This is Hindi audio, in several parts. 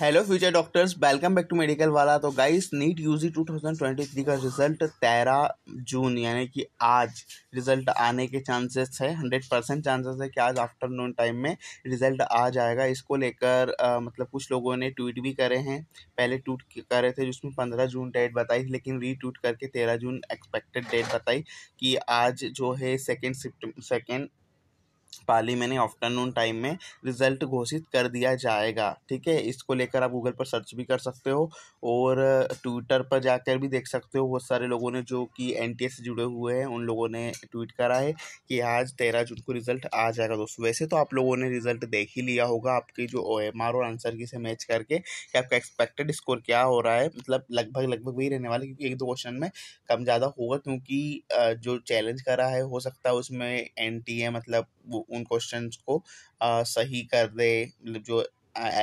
hello future doctors welcome back to medical वाला तो गाइस नीट यूजी 2023 का रिजल्ट तेरह जून यानी कि आज रिजल्ट आने के चांसेस है हंड्रेड परसेंट चांसेस है कि आज आफ्टरनून टाइम में रिजल्ट आ जाएगा इसको लेकर मतलब कुछ लोगों ने ट्वीट भी करे हैं पहले ट्वीट करे थे जिसमें पंद्रह जून डेट बताई लेकिन रीट्वीट करके तेरह जून एक्सपेक्टेड डेट बताई कि आज जो है सेकेंड सेकेंड पाली आफ्टरनून टाइम में रिज़ल्ट घोषित कर दिया जाएगा ठीक है इसको लेकर आप गूगल पर सर्च भी कर सकते हो और ट्विटर पर जाकर भी देख सकते हो बहुत सारे लोगों ने जो कि एन से जुड़े हुए हैं उन लोगों ने ट्वीट करा है कि आज तेरह जून को रिज़ल्ट आ जाएगा दोस्तों वैसे तो आप लोगों ने रिज़ल्ट देख ही लिया होगा आपकी जो ओ एम आर और आंसर की से मैच करके कि आपका एक्सपेक्टेड स्कोर क्या हो रहा है मतलब लगभग लगभग वही रहने वाला है क्योंकि एक दो क्वेश्चन में कम ज़्यादा होगा क्योंकि जो चैलेंज करा है हो सकता है उसमें एन टी ए मतलब वो उन क्वेश्चन को आ, सही कर दे मतलब जो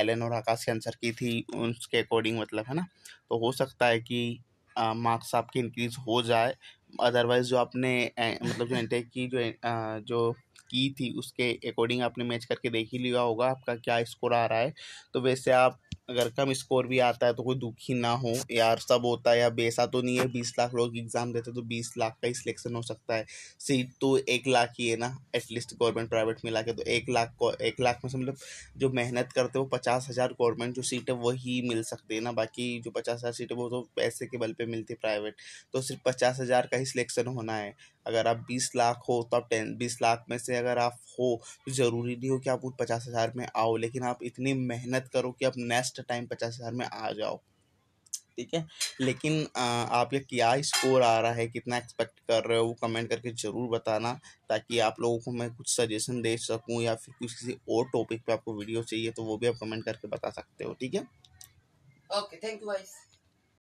एलन और आकाश के आंसर की थी उसके अकॉर्डिंग मतलब है ना तो हो सकता है कि मार्क्स आपके इंक्रीज हो जाए अदरवाइज जो आपने मतलब जो इंटेक की जो आ, जो की थी उसके अकॉर्डिंग आपने मैच करके देख ही लिया होगा आपका क्या स्कोर आ रहा है तो वैसे आप अगर कम स्कोर भी आता है तो कोई दुखी ना हो यार सब होता है या बेसा तो नहीं है बीस लाख लोग एग्ज़ाम देते तो बीस लाख का ही सिलेक्शन हो सकता है सीट तो एक लाख ही है ना एटलीस्ट गवर्नमेंट प्राइवेट मिला के तो एक लाख को एक लाख में से मतलब जो मेहनत करते हो पचास हज़ार गवर्नमेंट जो सीट है वही मिल सकती है ना बाकी जो पचास हज़ार सीट है वो तो पैसे के बल पर मिलती है प्राइवेट तो सिर्फ पचास हज़ार का ही सिलेक्शन होना है अगर आप बीस लाख हो तो आप टेन बीस लाख में से अगर आप हो तो ज़रूरी नहीं हो कि आप उस पचास हज़ार में आओ लेकिन आप इतनी मेहनत करो कि आप नेक्स्ट टाइम पचास हज़ार में आ जाओ ठीक है लेकिन आपके क्या स्कोर आ रहा है कितना एक्सपेक्ट कर रहे हो वो कमेंट करके ज़रूर बताना ताकि आप लोगों को मैं कुछ सजेशन दे सकूं या फिर कुछ किसी और टॉपिक पे आपको वीडियो चाहिए तो वो भी आप कमेंट करके बता सकते हो ठीक है ओके थैंक यू गाइस